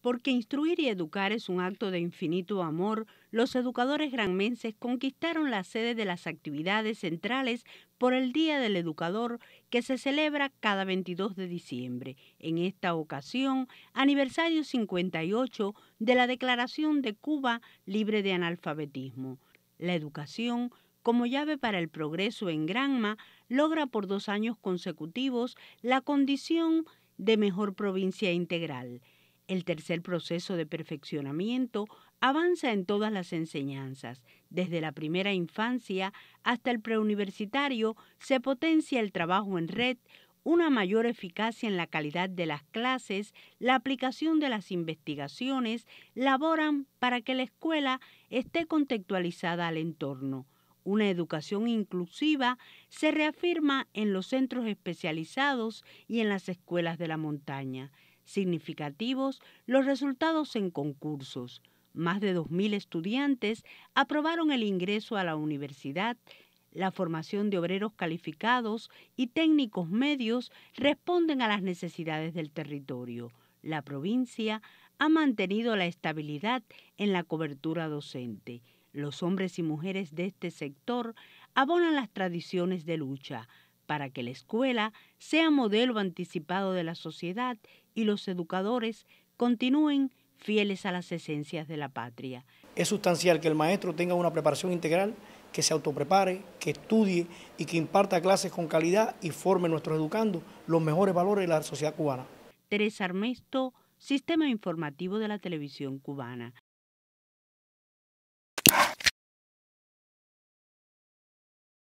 Porque instruir y educar es un acto de infinito amor, los educadores granmenses conquistaron la sede de las actividades centrales por el Día del Educador que se celebra cada 22 de diciembre, en esta ocasión aniversario 58 de la Declaración de Cuba libre de analfabetismo. La educación como llave para el progreso en Granma, logra por dos años consecutivos la condición de mejor provincia integral. El tercer proceso de perfeccionamiento avanza en todas las enseñanzas. Desde la primera infancia hasta el preuniversitario se potencia el trabajo en red, una mayor eficacia en la calidad de las clases, la aplicación de las investigaciones, laboran para que la escuela esté contextualizada al entorno. Una educación inclusiva se reafirma en los centros especializados y en las escuelas de la montaña significativos los resultados en concursos. Más de 2.000 estudiantes aprobaron el ingreso a la universidad. La formación de obreros calificados y técnicos medios responden a las necesidades del territorio. La provincia ha mantenido la estabilidad en la cobertura docente. Los hombres y mujeres de este sector abonan las tradiciones de lucha para que la escuela sea modelo anticipado de la sociedad y los educadores continúen fieles a las esencias de la patria. Es sustancial que el maestro tenga una preparación integral, que se autoprepare, que estudie y que imparta clases con calidad y forme nuestros educandos los mejores valores de la sociedad cubana. Teresa Armesto, Sistema Informativo de la Televisión Cubana.